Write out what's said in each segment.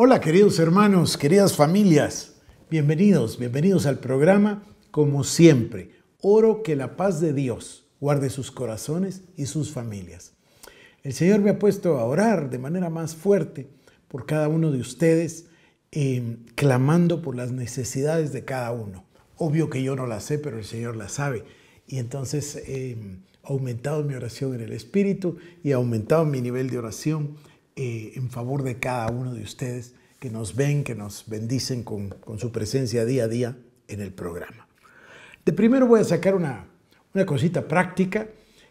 Hola queridos hermanos, queridas familias, bienvenidos, bienvenidos al programa. Como siempre, oro que la paz de Dios guarde sus corazones y sus familias. El Señor me ha puesto a orar de manera más fuerte por cada uno de ustedes, em, clamando por las necesidades de cada uno. Obvio que yo no las sé, pero el Señor las sabe. Y entonces em, he aumentado mi oración en el Espíritu y he aumentado mi nivel de oración eh, en favor de cada uno de ustedes que nos ven, que nos bendicen con, su presencia día a día en el programa. De primero voy a sacar una, cosita práctica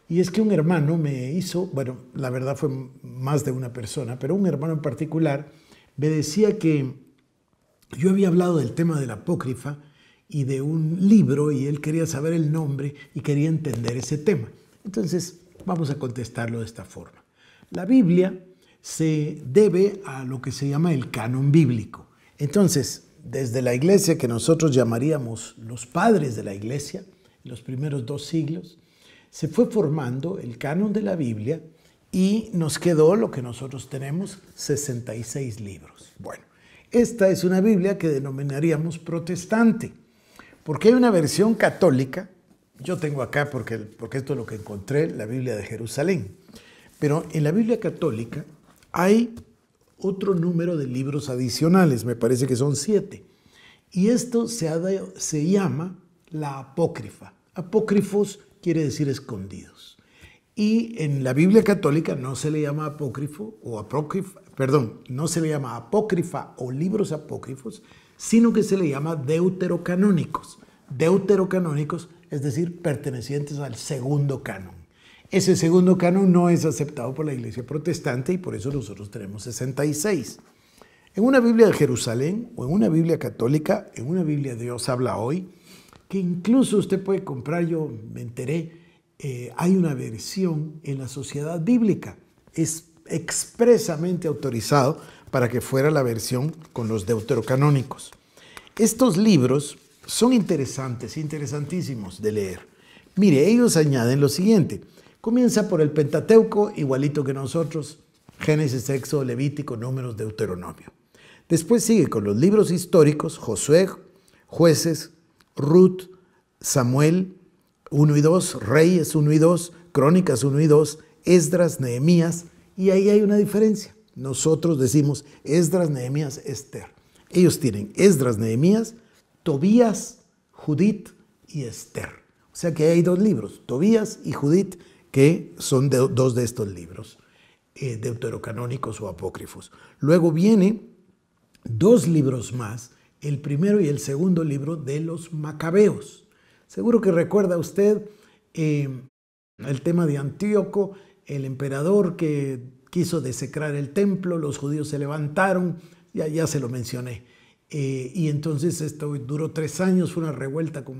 y es que un hermano me hizo, bueno, la verdad fue más de una persona, pero un hermano en particular me decía que yo había hablado del tema de la apócrifa y de un libro y él quería saber el nombre y quería entender ese tema. Entonces, vamos a contestarlo de esta forma. La Biblia se debe a lo que se llama el canon bíblico. Entonces, desde la iglesia que nosotros llamaríamos los padres de la iglesia, en los primeros dos siglos, se fue formando el canon de la Biblia y nos quedó lo que nosotros tenemos, 66 libros. Bueno, esta es una Biblia que denominaríamos protestante, porque hay una versión católica, yo tengo acá porque, porque esto es lo que encontré, la Biblia de Jerusalén, pero en la Biblia católica hay otro número de libros adicionales, me parece que son siete. Y esto se, llama la apócrifa. Apócrifos quiere decir escondidos. Y en la Biblia católica no se le llama apócrifo o apócrifa, no se le llama apócrifa o libros apócrifos, sino que se le llama deuterocanónicos. Deuterocanónicos, es decir, pertenecientes al segundo canon. Ese segundo canon no es aceptado por la Iglesia protestante y por eso nosotros tenemos 66. En una Biblia de Jerusalén o en una Biblia católica, en una Biblia de Dios habla hoy, que incluso usted puede comprar, yo me enteré, eh, hay una versión en la sociedad bíblica. Es expresamente autorizado para que fuera la versión con los deuterocanónicos. Estos libros son interesantes, interesantísimos de leer. Mire, ellos añaden lo siguiente. Comienza por el Pentateuco, igualito que nosotros, Génesis, Sexo Levítico, Números, Deuteronomio. Después sigue con los libros históricos, Josué, Jueces, Ruth, Samuel 1 y 2, Reyes 1 y 2, Crónicas 1 y 2, Esdras, Nehemías, y ahí hay una diferencia. Nosotros decimos Esdras, Nehemías, Esther. Ellos tienen Esdras, Nehemías, Tobías, Judith y Esther. O sea que hay dos libros, Tobías y Judith, que son dos de estos libros, eh, deuterocanónicos o apócrifos. Luego vienen dos libros más, el primero y el segundo libro de los macabeos. Seguro que recuerda usted em, el tema de Antíoco, el emperador que quiso desecrar el templo, los judíos se levantaron, ya, se lo mencioné. Eh, y entonces esto duró tres años, fue una revuelta con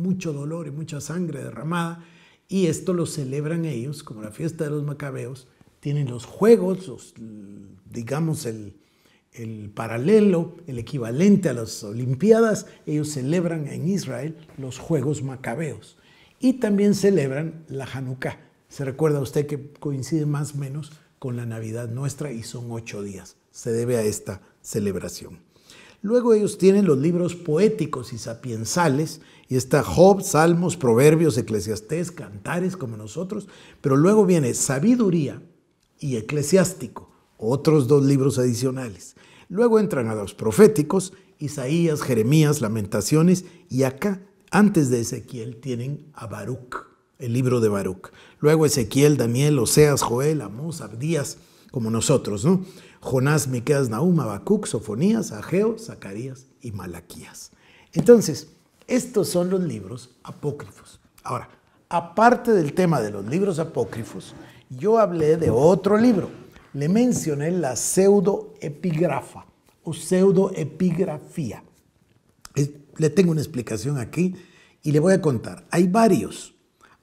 mucho dolor y mucha sangre derramada y esto lo celebran ellos como la fiesta de los macabeos. Tienen los juegos, digamos el, el paralelo, el equivalente a las Olimpiadas, ellos celebran en Israel los Juegos Macabeos y también celebran la Hanukkah. Se recuerda usted que coincide más o menos con la Navidad nuestra y son ocho días. Se debe a esta celebración. Luego ellos tienen los libros poéticos y sapiensales, y está Job, Salmos, Proverbios, Eclesiastés, Cantares, como nosotros, pero luego viene Sabiduría y Eclesiástico, otros dos libros adicionales. Luego entran a los proféticos, Isaías, Jeremías, Lamentaciones, y acá, antes de Ezequiel, tienen a Baruch, el libro de Baruch. Luego Ezequiel, Daniel, Oseas, Joel, Amós, Abdías, como nosotros, ¿no? Jonás, Miqueas, Nahum, Habacuc, Sofonías, Ageo, Zacarías y Malaquías. Entonces, estos son los libros apócrifos. Ahora, aparte del tema de los libros apócrifos, yo hablé de otro libro. Le mencioné la pseudoepigrafa o pseudoepigrafía. Le tengo una explicación aquí y le voy a contar. Hay varios,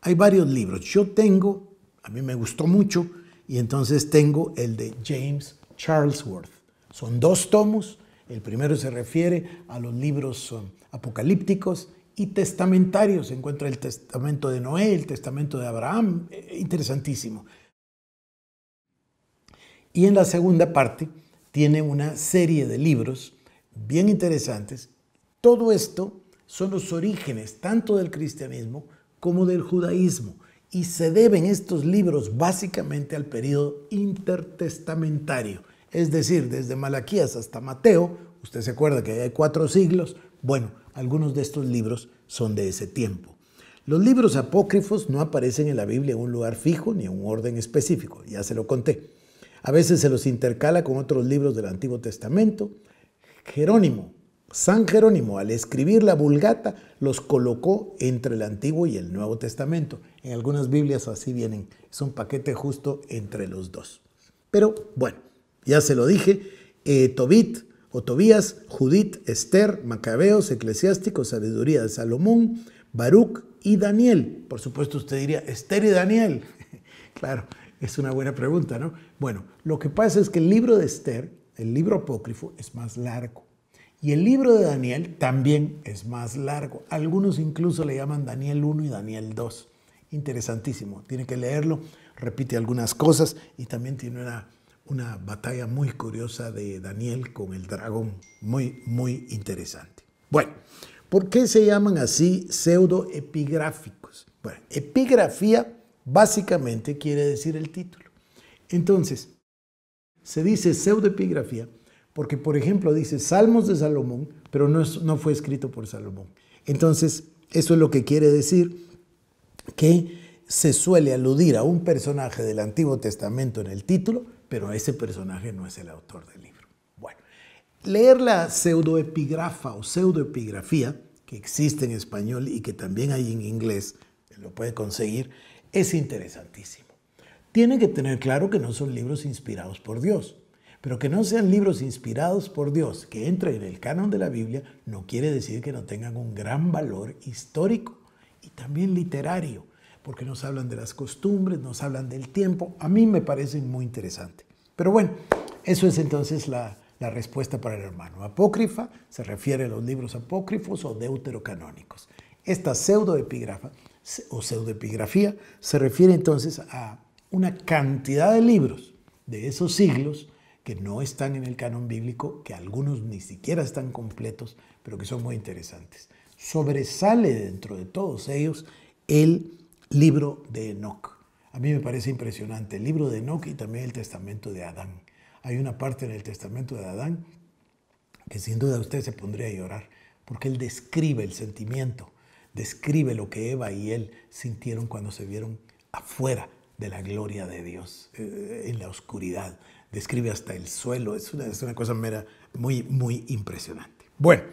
hay varios libros. Yo tengo, a mí me gustó mucho, y entonces tengo el de James Charlesworth. Son dos tomos. El primero se refiere a los libros um, apocalípticos y testamentarios. Se encuentra el testamento de Noé, el testamento de Abraham. Eh, eh, interesantísimo. Y en la segunda parte tiene una serie de libros bien interesantes. Todo esto son los orígenes tanto del cristianismo como del judaísmo y se deben estos libros básicamente al periodo intertestamentario, es decir, desde Malaquías hasta Mateo, usted se acuerda que hay cuatro siglos, bueno, algunos de estos libros son de ese tiempo. Los libros apócrifos no aparecen en la Biblia en un lugar fijo ni en un orden específico, ya se lo conté. A veces se los intercala con otros libros del Antiguo Testamento. Jerónimo, San Jerónimo, al escribir la Vulgata, los colocó entre el Antiguo y el Nuevo Testamento. En algunas Biblias así vienen. Es un paquete justo entre los dos. Pero bueno, ya se lo dije. Eh, Tobit o Tobías, Judit, Esther, Macabeos, Eclesiástico, Sabiduría de Salomón, Baruch y Daniel. Por supuesto usted diría, Esther y Daniel. claro, es una buena pregunta, ¿no? Bueno, lo que pasa es que el libro de Esther, el libro apócrifo, es más largo y el libro de Daniel también es más largo. Algunos incluso le llaman Daniel 1 y Daniel 2. Interesantísimo. Tiene que leerlo, repite algunas cosas y también tiene una, una batalla muy curiosa de Daniel con el dragón. Muy, muy interesante. Bueno, ¿por qué se llaman así pseudoepigráficos? Bueno, epigrafía básicamente quiere decir el título. Entonces, se dice pseudoepigrafía porque, por ejemplo, dice Salmos de Salomón, pero no, fue escrito por Salomón. Entonces, eso es lo que quiere decir que se suele aludir a un personaje del Antiguo Testamento en el título, pero ese personaje no es el autor del libro. Bueno, leer la pseudoepigrafa o pseudoepigrafía, que existe en español y que también hay en inglés, lo puede conseguir, es interesantísimo. Tiene que tener claro que no son libros inspirados por Dios pero que no sean libros inspirados por Dios, que entren en el canon de la Biblia, no quiere decir que no tengan un gran valor histórico y también literario, porque nos hablan de las costumbres, nos hablan del tiempo. A mí me parece muy interesante. Pero bueno, eso es entonces la, respuesta para el hermano. Apócrifa se refiere a los libros apócrifos o deuterocanónicos. Esta pseudoepígrafa o pseudoepigrafía se refiere entonces a una cantidad de libros de esos siglos que no están en el canon bíblico, que algunos ni siquiera están completos, pero que son muy interesantes. Sobresale dentro de todos ellos el libro de Enoch. A mí me parece impresionante el libro de Enoch y también el testamento de Adán. Hay una parte en el testamento de Adán que sin duda usted se pondría a llorar, porque él describe el sentimiento, describe lo que Eva y él sintieron cuando se vieron afuera de la gloria de Dios, eh, en la oscuridad escribe hasta el suelo. Es una, es una cosa mera muy, muy impresionante. Bueno,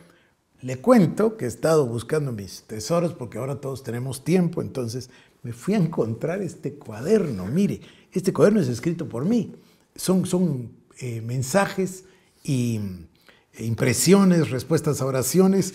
le cuento que he estado buscando mis tesoros porque ahora todos tenemos tiempo, entonces me fui a encontrar este cuaderno. Mire, este cuaderno es escrito por mí. Son, son eh, mensajes y e impresiones, respuestas a oraciones.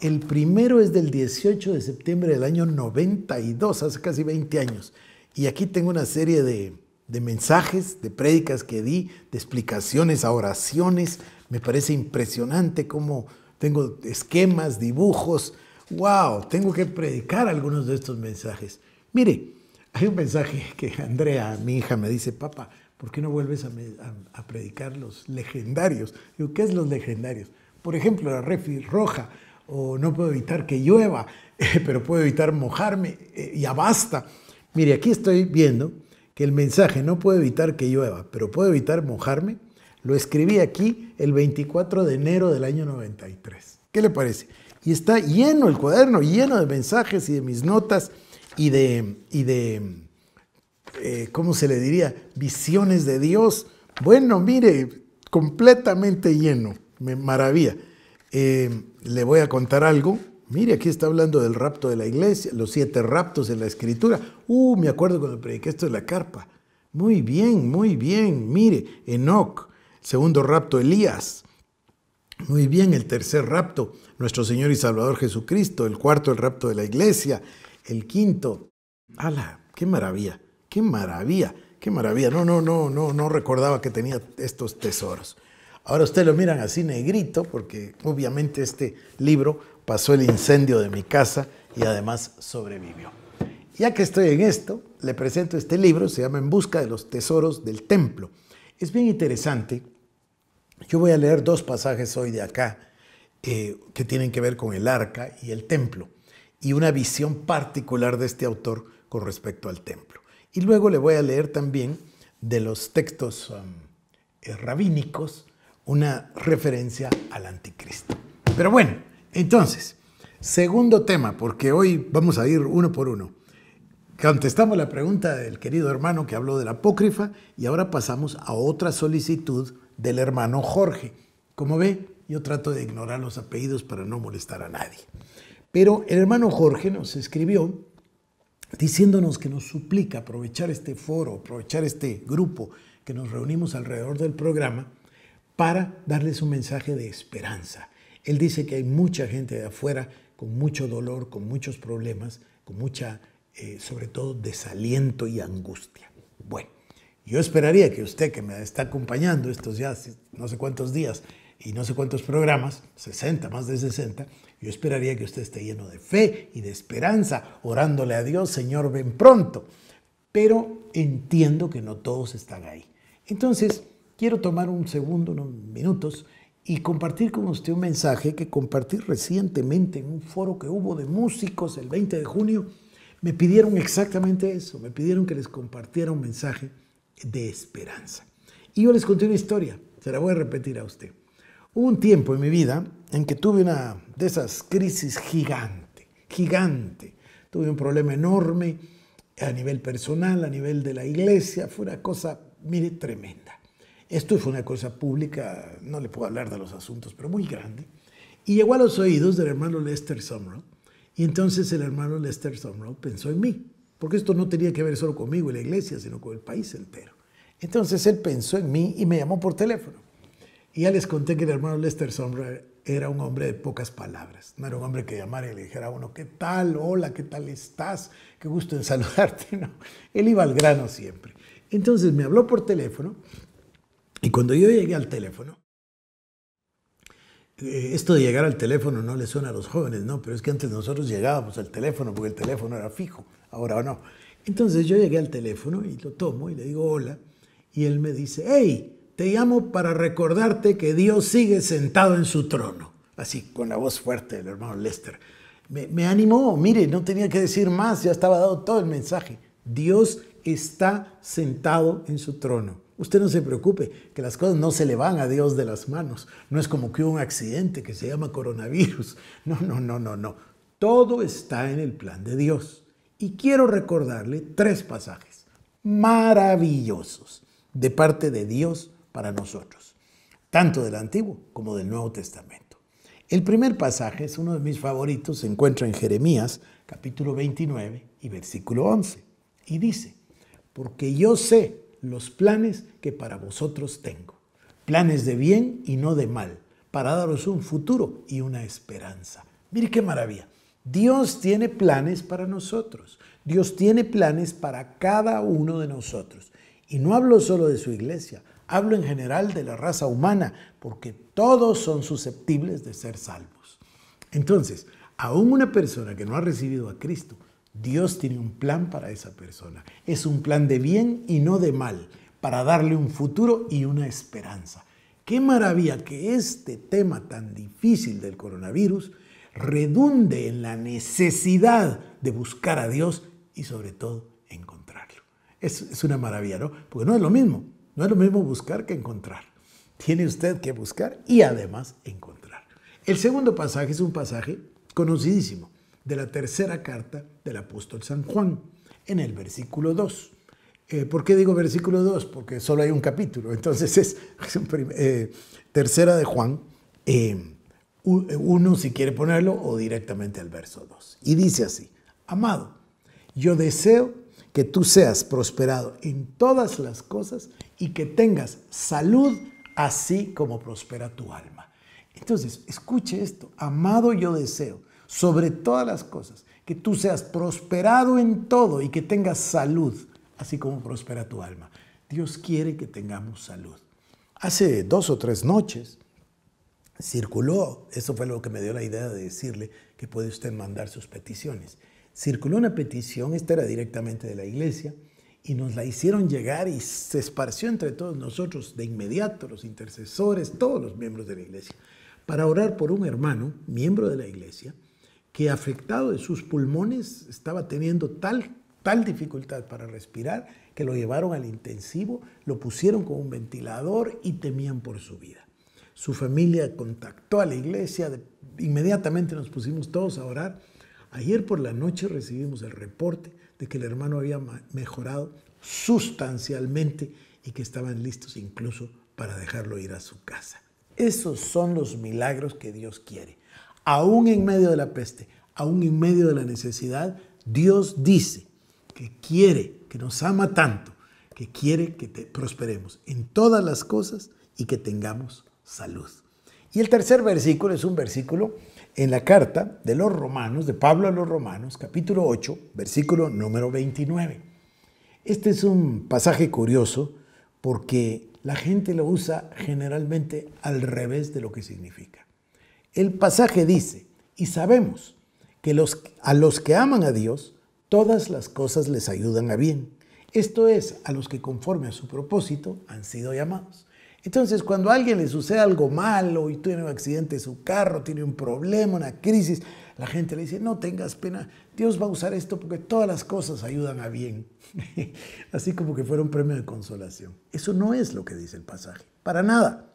El primero es del 18 de septiembre del año 92, hace casi 20 años. Y aquí tengo una serie de, de mensajes, de prédicas que di, de explicaciones a oraciones. Me parece impresionante cómo tengo esquemas, dibujos. ¡Wow! Tengo que predicar algunos de estos mensajes. Mire, hay un mensaje que Andrea, mi hija, me dice, papá, ¿por qué no vuelves a, predicar los legendarios? Digo, ¿qué es los legendarios? Por ejemplo, la refi roja, o no puedo evitar que llueva, pero puedo evitar mojarme, y eh, ya basta. Mire, aquí estoy viendo que el mensaje no puede evitar que llueva, pero puede evitar mojarme, lo escribí aquí el 24 de enero del año 93. ¿Qué le parece? Y está lleno el cuaderno, lleno de mensajes y de mis notas y de, y de eh, ¿cómo se le diría? Visiones de Dios. Bueno, mire, completamente lleno, me maravilla. Eh, le voy a contar algo Mire, aquí está hablando del rapto de la iglesia, los siete raptos en la escritura. Uh, me acuerdo cuando prediqué esto de la carpa. Muy bien, muy bien. Mire, Enoch, segundo rapto Elías. Muy bien, el tercer rapto, nuestro Señor y Salvador Jesucristo. El cuarto, el rapto de la iglesia. El quinto, ala, qué maravilla, qué maravilla, qué maravilla. No, no, no, no, no recordaba que tenía estos tesoros. Ahora ustedes lo miran así negrito, porque obviamente este libro pasó el incendio de mi casa y además sobrevivió. Ya que estoy en esto, le presento este libro, se llama En Busca de los Tesoros del Templo. Es bien interesante. Yo voy a leer dos pasajes hoy de acá eh, que tienen que ver con el arca y el templo y una visión particular de este autor con respecto al templo. Y luego le voy a leer también de los textos um, eh, rabínicos una referencia al anticristo. Pero bueno, entonces, segundo tema, porque hoy vamos a ir uno por uno. Contestamos la pregunta del querido hermano que habló de la apócrifa y ahora pasamos a otra solicitud del hermano Jorge. Como ve, yo trato de ignorar los apellidos para no molestar a nadie. Pero el hermano Jorge nos escribió diciéndonos que nos suplica aprovechar este foro, aprovechar este grupo que nos reunimos alrededor del programa para darles un mensaje de esperanza, él dice que hay mucha gente de afuera con mucho dolor, con muchos problemas, con mucha, eh, sobre todo, desaliento y angustia. Bueno, yo esperaría que usted que me está acompañando estos ya no sé cuántos días y no sé cuántos programas, 60, más de 60, yo esperaría que usted esté lleno de fe y de esperanza, orándole a Dios, Señor, ven pronto. Pero entiendo que no todos están ahí. Entonces, quiero tomar un segundo, unos minutos, y compartir con usted un mensaje que compartí recientemente en un foro que hubo de músicos el 20 de junio. Me pidieron exactamente eso, me pidieron que les compartiera un mensaje de esperanza. Y yo les conté una historia, se la voy a repetir a usted. Hubo un tiempo en mi vida en que tuve una de esas crisis gigante, gigante. Tuve un problema enorme a nivel personal, a nivel de la iglesia, fue una cosa, mire, tremenda. Esto fue una cosa pública, no le puedo hablar de los asuntos, pero muy grande. Y llegó a los oídos del hermano Lester Sumrall. Y entonces el hermano Lester Sumrall pensó en mí, porque esto no tenía que ver solo conmigo y la iglesia, sino con el país entero. Entonces él pensó en mí y me llamó por teléfono. Y ya les conté que el hermano Lester Sumrall era un hombre de pocas palabras. No era un hombre que llamara y le dijera a uno, ¿qué tal? Hola, ¿qué tal estás? Qué gusto en saludarte. No, él iba al grano siempre. Entonces me habló por teléfono y cuando yo llegué al teléfono, eh, esto de llegar al teléfono no le suena a los jóvenes, ¿no? Pero es que antes nosotros llegábamos al teléfono porque el teléfono era fijo, ahora no. Entonces yo llegué al teléfono y lo tomo y le digo hola. Y él me dice, hey, te llamo para recordarte que Dios sigue sentado en su trono. Así, con la voz fuerte del hermano Lester. me animó, mire, no tenía que decir más, ya estaba dado todo el mensaje. Dios está sentado en su trono. Usted no se preocupe, que las cosas no se le van a Dios de las manos. No es como que hubo un accidente que se llama coronavirus. No, no, no, no, no. Todo está en el plan de Dios. Y quiero recordarle tres pasajes maravillosos de parte de Dios para nosotros, tanto del Antiguo como del Nuevo Testamento. El primer pasaje es uno de mis favoritos, se encuentra en Jeremías capítulo 29 y versículo 11, y dice, porque yo sé los planes que para vosotros tengo, planes de bien y no de mal, para daros un futuro y una esperanza. Mire qué maravilla. Dios tiene planes para nosotros. Dios tiene planes para cada uno de nosotros. Y no hablo solo de su iglesia, hablo en general de la raza humana, porque todos son susceptibles de ser salvos. Entonces, aún una persona que no ha recibido a Cristo Dios tiene un plan para esa persona. Es un plan de bien y no de mal, para darle un futuro y una esperanza. Qué maravilla que este tema tan difícil del coronavirus redunde en la necesidad de buscar a Dios y sobre todo encontrarlo. Es, una maravilla, ¿no? Porque no es lo mismo, no es lo mismo buscar que encontrar. Tiene usted que buscar y además encontrar. El segundo pasaje es un pasaje conocidísimo de la tercera carta del apóstol San Juan, en el versículo 2. Eh, ¿Por qué digo versículo 2? Porque solo hay un capítulo. Entonces es, eh, tercera de Juan, 1 eh, si quiere ponerlo, o directamente al verso 2. Y dice así, amado, yo deseo que tú seas prosperado en todas las cosas y que tengas salud así como prospera tu alma. Entonces, escuche esto, amado yo deseo sobre todas las cosas, que tú seas prosperado en todo y que tengas salud, así como prospera tu alma. Dios quiere que tengamos salud. Hace dos o tres noches circuló, eso fue lo que me dio la idea de decirle que puede usted mandar sus peticiones. Circuló una petición, esta era directamente de la iglesia, y nos la hicieron llegar y se esparció entre todos nosotros de inmediato, los intercesores, todos los miembros de la iglesia, para orar por un hermano, miembro de la iglesia, que afectado de sus pulmones estaba teniendo tal, tal dificultad para respirar que lo llevaron al intensivo, lo pusieron con un ventilador y temían por su vida. Su familia contactó a la iglesia, inmediatamente nos pusimos todos a orar. Ayer por la noche recibimos el reporte de que el hermano había mejorado sustancialmente y que estaban listos incluso para dejarlo ir a su casa. Esos son los milagros que Dios quiere aún en medio de la peste, aún en medio de la necesidad, Dios dice que quiere, que nos ama tanto, que quiere que te prosperemos en todas las cosas y que tengamos salud. Y el tercer versículo es un versículo en la carta de los romanos, de Pablo a los romanos, capítulo 8, versículo número 29. Este es un pasaje curioso porque la gente lo usa generalmente al revés de lo que significa. El pasaje dice, y sabemos que los, a los que aman a Dios, todas las cosas les ayudan a bien. Esto es, a los que conforme a su propósito han sido llamados. Entonces, cuando a alguien le sucede algo malo y tiene un accidente en su carro, tiene un problema, una crisis, la gente le dice, no tengas pena, Dios va a usar esto porque todas las cosas ayudan a bien. Así como que fuera un premio de consolación. Eso no es lo que dice el pasaje, para nada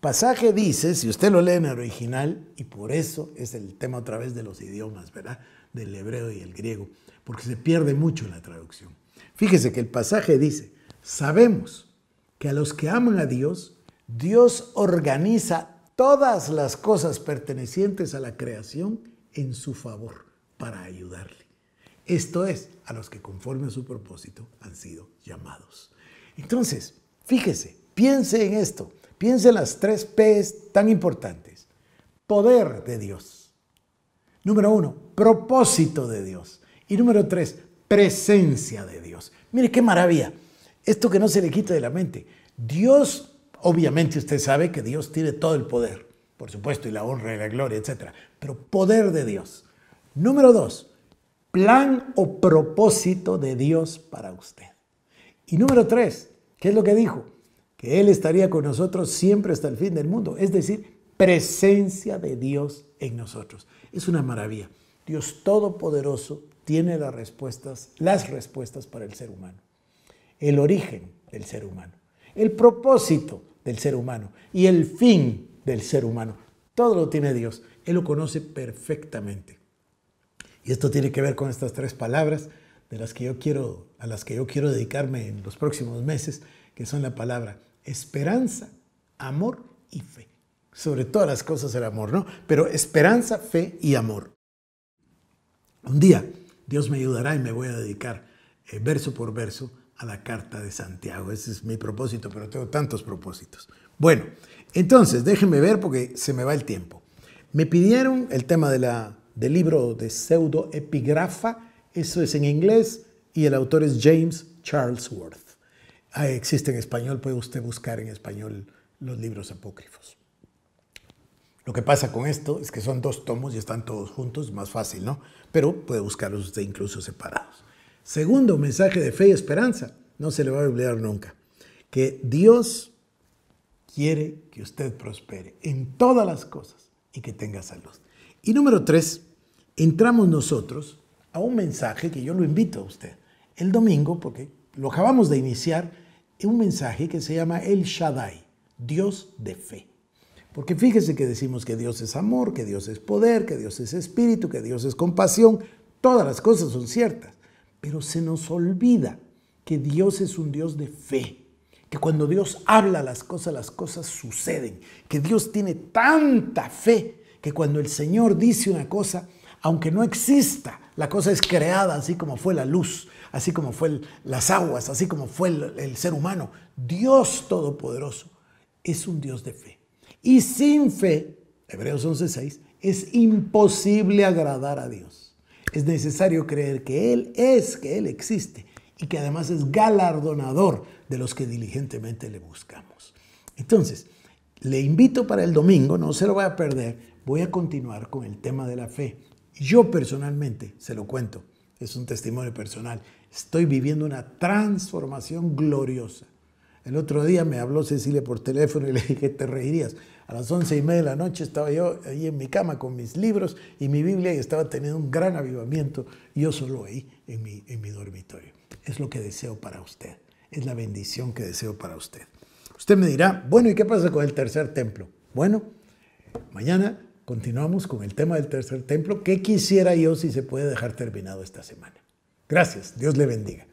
pasaje dice, si usted lo lee en el original, y por eso es el tema otra vez de los idiomas, ¿verdad? Del hebreo y el griego, porque se pierde mucho en la traducción. Fíjese que el pasaje dice, sabemos que a los que aman a Dios, Dios organiza todas las cosas pertenecientes a la creación en su favor para ayudarle. Esto es, a los que conforme a su propósito han sido llamados. Entonces, fíjese, piense en esto. Piense las tres P's tan importantes. Poder de Dios. Número uno, propósito de Dios. Y número tres, presencia de Dios. Mire qué maravilla. Esto que no se le quita de la mente. Dios, obviamente usted sabe que Dios tiene todo el poder, por supuesto, y la honra y la gloria, etc. Pero poder de Dios. Número dos, plan o propósito de Dios para usted. Y número tres, ¿qué es lo que dijo? que Él estaría con nosotros siempre hasta el fin del mundo. Es decir, presencia de Dios en nosotros. Es una maravilla. Dios Todopoderoso tiene las respuestas, las respuestas para el ser humano. El origen del ser humano, el propósito del ser humano y el fin del ser humano. Todo lo tiene Dios. Él lo conoce perfectamente. Y esto tiene que ver con estas tres palabras de las que a las que yo quiero dedicarme en los próximos meses, que son la palabra esperanza, amor y fe. Sobre todas las cosas el amor, ¿no? Pero esperanza, fe y amor. Un día Dios me ayudará y me voy a dedicar eh, verso por verso a la carta de Santiago. Ese es mi propósito, pero tengo tantos propósitos. Bueno, entonces déjenme ver porque se me va el tiempo. Me pidieron el tema de la, del libro de pseudoepigrafa, eso es en inglés, y el autor es James Charles Worth ah, existe en español, puede usted buscar en español los libros apócrifos. Lo que pasa con esto es que son dos tomos y están todos juntos, más fácil, ¿no? Pero puede buscarlos usted incluso separados. Segundo mensaje de fe y esperanza, no se le va a olvidar nunca, que Dios quiere que usted prospere en todas las cosas y que tenga salud. Y número tres, entramos nosotros a un mensaje que yo lo invito a usted el domingo, porque lo acabamos de iniciar, en un mensaje que se llama El Shaddai, Dios de fe. Porque fíjese que decimos que Dios es amor, que Dios es poder, que Dios es espíritu, que Dios es compasión. Todas las cosas son ciertas. Pero se nos olvida que Dios es un Dios de fe. Que cuando Dios habla las cosas, las cosas suceden. Que Dios tiene tanta fe que cuando el Señor dice una cosa, aunque no exista, la cosa es creada así como fue la luz así como fue las aguas, así como fue el, ser humano. Dios Todopoderoso es un Dios de fe. Y sin fe, Hebreos 11:6, es imposible agradar a Dios. Es necesario creer que Él es, que Él existe y que además es galardonador de los que diligentemente le buscamos. Entonces, le invito para el domingo, no se lo voy a perder, voy a continuar con el tema de la fe. Yo personalmente, se lo cuento, es un testimonio personal. Estoy viviendo una transformación gloriosa. El otro día me habló Cecilia por teléfono y le dije, te reirías. A las once y media de la noche estaba yo ahí en mi cama con mis libros y mi Biblia y estaba teniendo un gran avivamiento, yo solo ahí en mi, en mi dormitorio. Es lo que deseo para usted, es la bendición que deseo para usted. Usted me dirá, bueno, ¿y qué pasa con el tercer templo? Bueno, mañana continuamos con el tema del tercer templo, que quisiera yo si se puede dejar terminado esta semana. Gracias, Dios le bendiga.